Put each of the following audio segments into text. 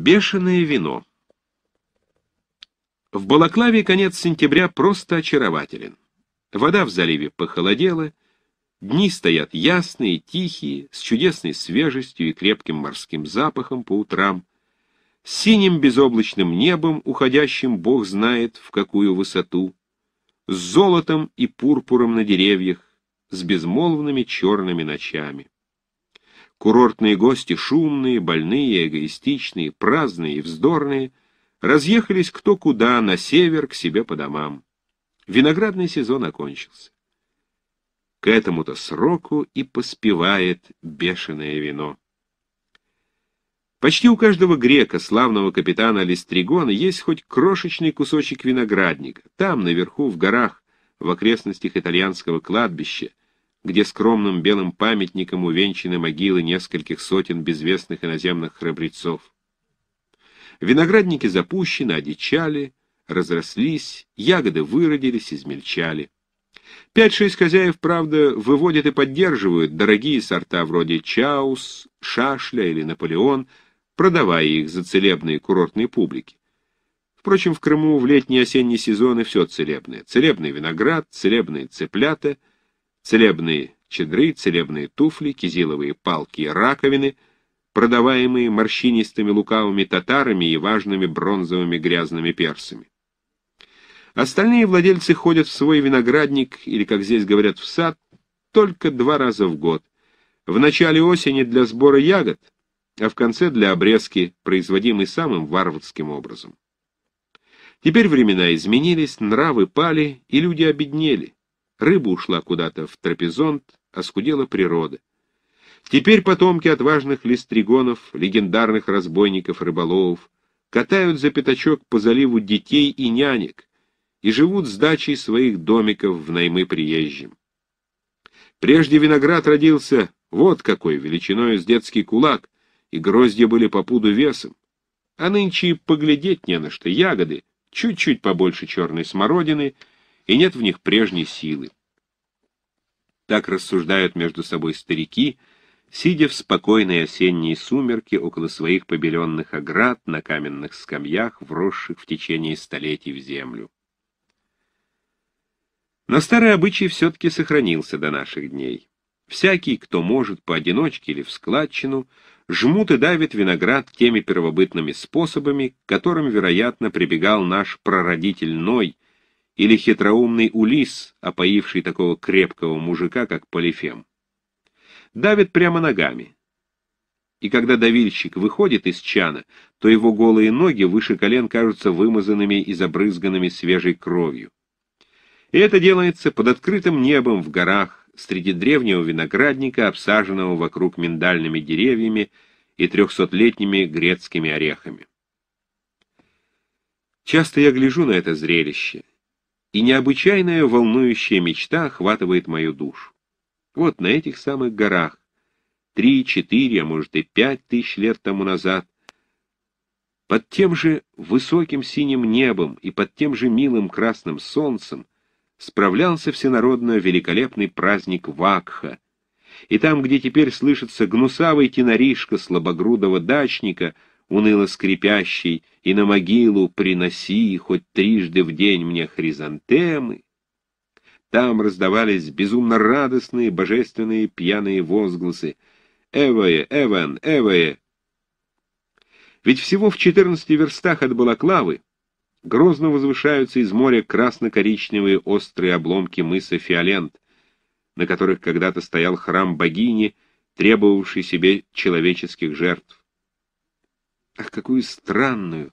Бешеное вино. В Балаклаве конец сентября просто очарователен. Вода в заливе похолодела, дни стоят ясные, тихие, с чудесной свежестью и крепким морским запахом по утрам, с синим безоблачным небом, уходящим бог знает в какую высоту, с золотом и пурпуром на деревьях, с безмолвными черными ночами. Курортные гости, шумные, больные, эгоистичные, праздные и вздорные, разъехались кто куда, на север, к себе по домам. Виноградный сезон окончился. К этому-то сроку и поспевает бешеное вино. Почти у каждого грека, славного капитана Листригона, есть хоть крошечный кусочек виноградника. Там, наверху, в горах, в окрестностях итальянского кладбища, где скромным белым памятником увенчаны могилы нескольких сотен безвестных иноземных храбрецов. Виноградники запущены, одичали, разрослись, ягоды выродились, измельчали. Пять-шесть хозяев, правда, выводят и поддерживают дорогие сорта вроде Чаус, Шашля или Наполеон, продавая их за целебные курортные публики. Впрочем, в Крыму в летний и осенний сезоны все целебное. Целебный виноград, целебные цыплята — целебные чедры, целебные туфли, кизиловые палки и раковины, продаваемые морщинистыми лукавыми татарами и важными бронзовыми грязными персами. Остальные владельцы ходят в свой виноградник, или, как здесь говорят, в сад, только два раза в год. В начале осени для сбора ягод, а в конце для обрезки, производимой самым варварским образом. Теперь времена изменились, нравы пали, и люди обеднели. Рыба ушла куда-то в трапезонт, оскудела природа. Теперь потомки отважных листригонов, легендарных разбойников-рыболовов, катают за пятачок по заливу детей и нянек и живут с дачей своих домиков в наймы приезжим. Прежде виноград родился вот какой, величиной с детский кулак, и грозди были по пуду весом. А нынче поглядеть не на что, ягоды чуть-чуть побольше черной смородины, и нет в них прежней силы. Так рассуждают между собой старики, сидя в спокойной осенней сумерке около своих побеленных оград на каменных скамьях, вросших в течение столетий в землю. Но старый обычай все-таки сохранился до наших дней. Всякий, кто может поодиночке или в складчину, жмут и давит виноград теми первобытными способами, к которым, вероятно, прибегал наш прародитель Ной — или хитроумный Улис, опоивший такого крепкого мужика, как Полифем. Давит прямо ногами. И когда давильщик выходит из чана, то его голые ноги выше колен кажутся вымазанными и забрызганными свежей кровью. И это делается под открытым небом в горах, среди древнего виноградника, обсаженного вокруг миндальными деревьями и трехсотлетними грецкими орехами. Часто я гляжу на это зрелище, и необычайная волнующая мечта охватывает мою душу. Вот на этих самых горах, три, четыре, а может и пять тысяч лет тому назад, под тем же высоким синим небом и под тем же милым красным солнцем справлялся всенародно великолепный праздник Вакха, и там, где теперь слышится гнусавый теноришка слабогрудого дачника — уныло скрипящий, и на могилу приноси хоть трижды в день мне хризантемы. Там раздавались безумно радостные, божественные, пьяные возгласы. «Эвое! Эван! Эвое!» Ведь всего в четырнадцати верстах от Балаклавы грозно возвышаются из моря красно-коричневые острые обломки мыса Фиолент, на которых когда-то стоял храм богини, требовавший себе человеческих жертв. Ах, какую странную,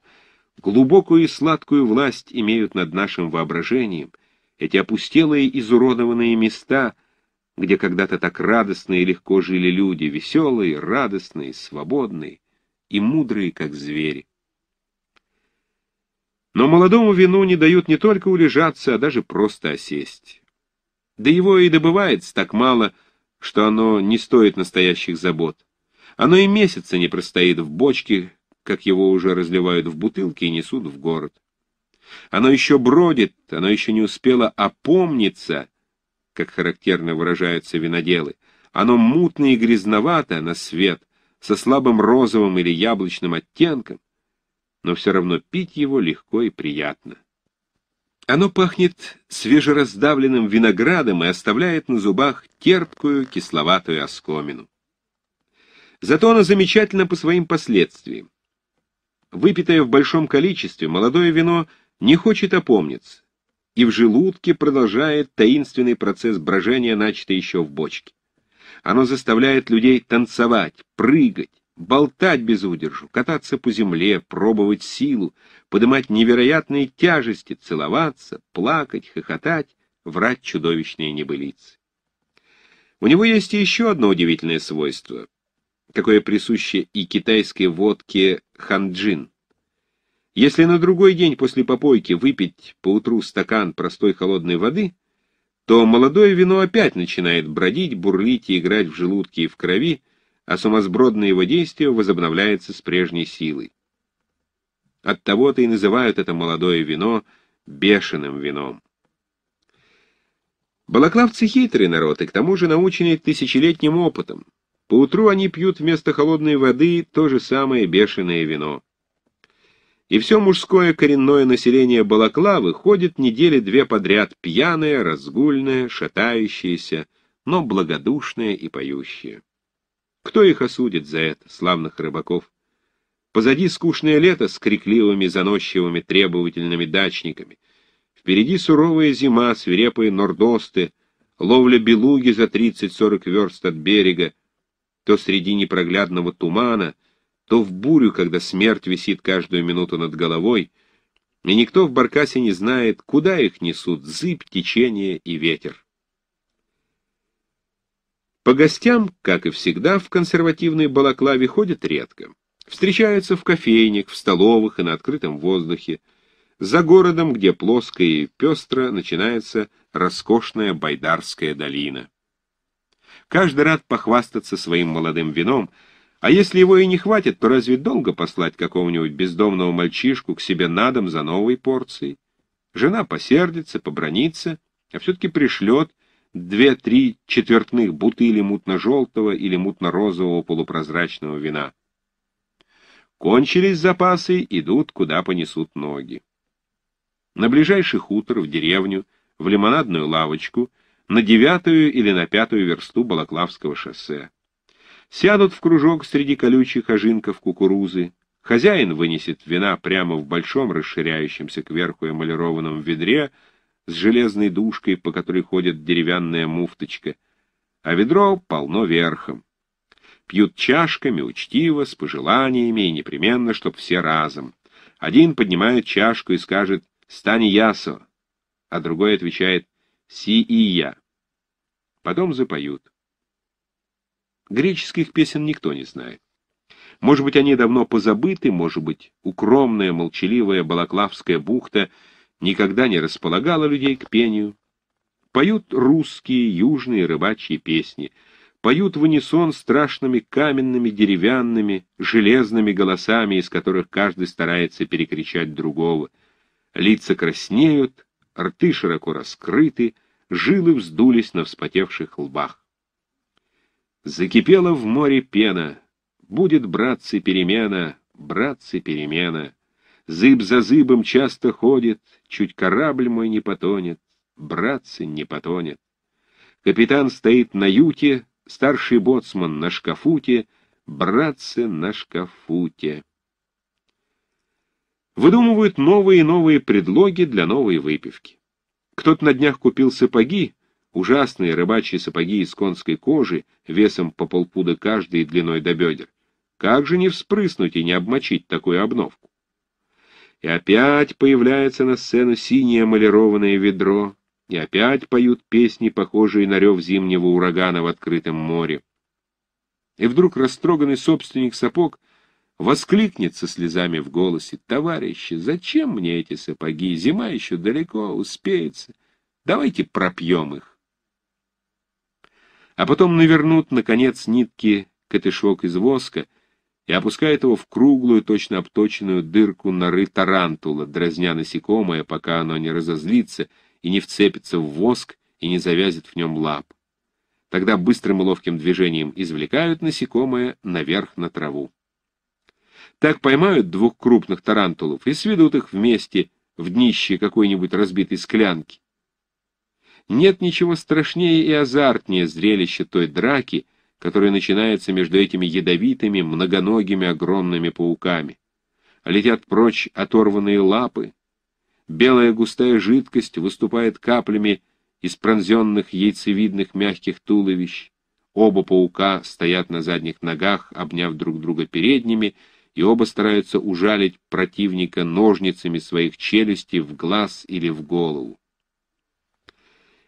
глубокую и сладкую власть имеют над нашим воображением эти опустелые изуродованные места, где когда-то так радостно и легко жили люди, веселые, радостные, свободные и мудрые, как звери. Но молодому вину не дают не только улежаться, а даже просто осесть. Да его и добывается так мало, что оно не стоит настоящих забот. Оно и месяца не простоит в бочке, как его уже разливают в бутылки и несут в город. Оно еще бродит, оно еще не успело опомниться, как характерно выражаются виноделы. Оно мутно и грязновато на свет, со слабым розовым или яблочным оттенком, но все равно пить его легко и приятно. Оно пахнет свежераздавленным виноградом и оставляет на зубах терпкую кисловатую оскомину. Зато оно замечательно по своим последствиям. Выпитое в большом количестве, молодое вино не хочет опомниться, и в желудке продолжает таинственный процесс брожения, начатый еще в бочке. Оно заставляет людей танцевать, прыгать, болтать без удержу, кататься по земле, пробовать силу, поднимать невероятные тяжести, целоваться, плакать, хохотать, врать чудовищные небылицы. У него есть еще одно удивительное свойство, какое присуще и китайской водке ханджин. Если на другой день после попойки выпить поутру стакан простой холодной воды, то молодое вино опять начинает бродить, бурлить и играть в желудке и в крови, а сумасбродное его действие возобновляется с прежней силой. Оттого-то и называют это молодое вино бешеным вином. Балаклавцы хитрый народ, и к тому же наученный тысячелетним опытом. Поутру они пьют вместо холодной воды то же самое бешеное вино. И все мужское коренное население Балаклавы ходит недели две подряд пьяное, разгульное, шатающееся, но благодушное и поющее. Кто их осудит за это, славных рыбаков? Позади скучное лето с крикливыми, заносчивыми, требовательными дачниками. Впереди суровая зима, свирепые нордосты, ловля белуги за 30-40 верст от берега, то среди непроглядного тумана, то в бурю, когда смерть висит каждую минуту над головой, и никто в баркасе не знает, куда их несут зыбь, течение и ветер. По гостям, как и всегда, в консервативной балаклаве ходят редко. Встречаются в кофейнях, в столовых и на открытом воздухе. За городом, где плоско и пестро, начинается роскошная Байдарская долина. Каждый рад похвастаться своим молодым вином, а если его и не хватит, то разве долго послать какого-нибудь бездомного мальчишку к себе на дом за новой порцией? Жена посердится, побронится, а все-таки пришлет две-три четвертных бутыли мутно-желтого или мутно-розового полупрозрачного вина. Кончились запасы, идут, куда понесут ноги. На ближайший хутор, в деревню, в лимонадную лавочку — на девятую или на пятую версту Балаклавского шоссе. Сядут в кружок среди колючих ожинков кукурузы. Хозяин вынесет вина прямо в большом расширяющемся кверху эмалированном ведре с железной дужкой, по которой ходит деревянная муфточка, а ведро полно верхом. Пьют чашками, учтиво, с пожеланиями и непременно, чтоб все разом. Один поднимает чашку и скажет «Стань ясо», а другой отвечает — Си и я. Потом запоют. Греческих песен никто не знает. Может быть, они давно позабыты, может быть, укромная, молчаливая Балаклавская бухта никогда не располагала людей к пению. Поют русские, южные рыбачьи песни. Поют в унисон страшными каменными, деревянными, железными голосами, из которых каждый старается перекричать другого. Лица краснеют, рты широко раскрыты, жилы вздулись на вспотевших лбах. Закипела в море пена, будет, братцы, перемена, братцы, перемена. Зыб за зыбом часто ходит, чуть корабль мой не потонет, братцы, не потонет. Капитан стоит на юте, старший боцман на шкафуте, братцы, на шкафуте выдумывают новые и новые предлоги для новой выпивки. Кто-то на днях купил сапоги, ужасные рыбачьи сапоги из конской кожи, весом по полпуда каждый и длиной до бедер. Как же не вспрыснуть и не обмочить такую обновку? И опять появляется на сцену синее эмалированное ведро, и опять поют песни, похожие на рев зимнего урагана в открытом море. И вдруг растроганный собственник сапог воскликнет со слезами в голосе, «Товарищи, зачем мне эти сапоги? Зима еще далеко, успеется. Давайте пропьем их». А потом навернут, наконец, нитки катышок из воска и опускают его в круглую, точно обточенную дырку норы тарантула, дразня насекомое, пока оно не разозлится и не вцепится в воск и не завязит в нем лап. Тогда быстрым и ловким движением извлекают насекомое наверх на траву. Так поймают двух крупных тарантулов и сведут их вместе в днище какой-нибудь разбитой склянки. Нет ничего страшнее и азартнее зрелища той драки, которая начинается между этими ядовитыми, многоногими, огромными пауками. Летят прочь оторванные лапы, белая густая жидкость выступает каплями из пронзенных яйцевидных мягких туловищ. Оба паука стоят на задних ногах, обняв друг друга передними, и оба стараются ужалить противника ножницами своих челюстей в глаз или в голову.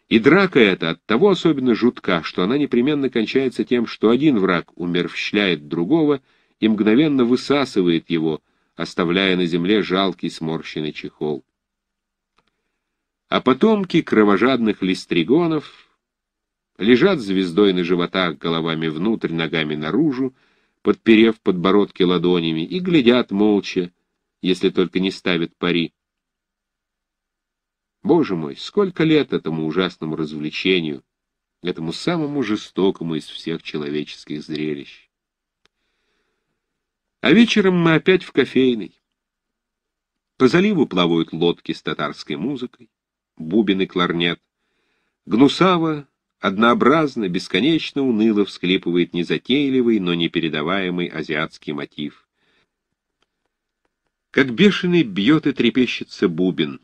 И драка эта от того особенно жутка, что она непременно кончается тем, что один враг умерщвляет другого и мгновенно высасывает его, оставляя на земле жалкий сморщенный чехол. А потомки кровожадных листригонов лежат звездой на животах, головами внутрь, ногами наружу, подперев подбородки ладонями, и глядят молча, если только не ставят пари. Боже мой, сколько лет этому ужасному развлечению, этому самому жестокому из всех человеческих зрелищ. А вечером мы опять в кофейной. По заливу плавают лодки с татарской музыкой, бубен и кларнет. Гнусава однообразно, бесконечно уныло всклипывает незатейливый, но непередаваемый азиатский мотив. Как бешеный бьет и трепещется бубен.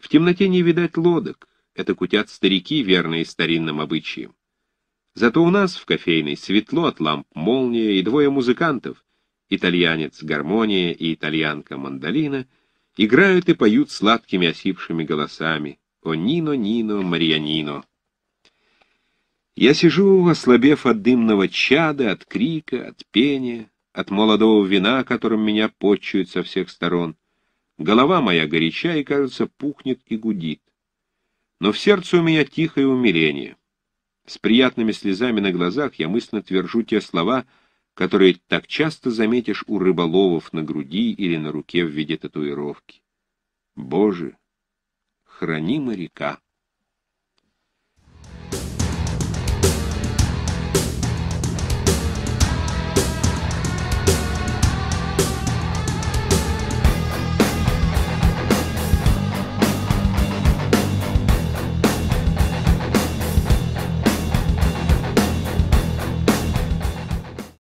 В темноте не видать лодок, это кутят старики, верные старинным обычаям. Зато у нас в кофейной светло от ламп молния и двое музыкантов, итальянец гармония и итальянка мандолина, играют и поют сладкими осипшими голосами «О, Нино, Нино, Марианино. Я сижу, ослабев от дымного чада, от крика, от пения, от молодого вина, которым меня почуют со всех сторон. Голова моя горяча и, кажется, пухнет и гудит. Но в сердце у меня тихое умиление. С приятными слезами на глазах я мысленно твержу те слова, которые так часто заметишь у рыболовов на груди или на руке в виде татуировки. Боже, храни моряка!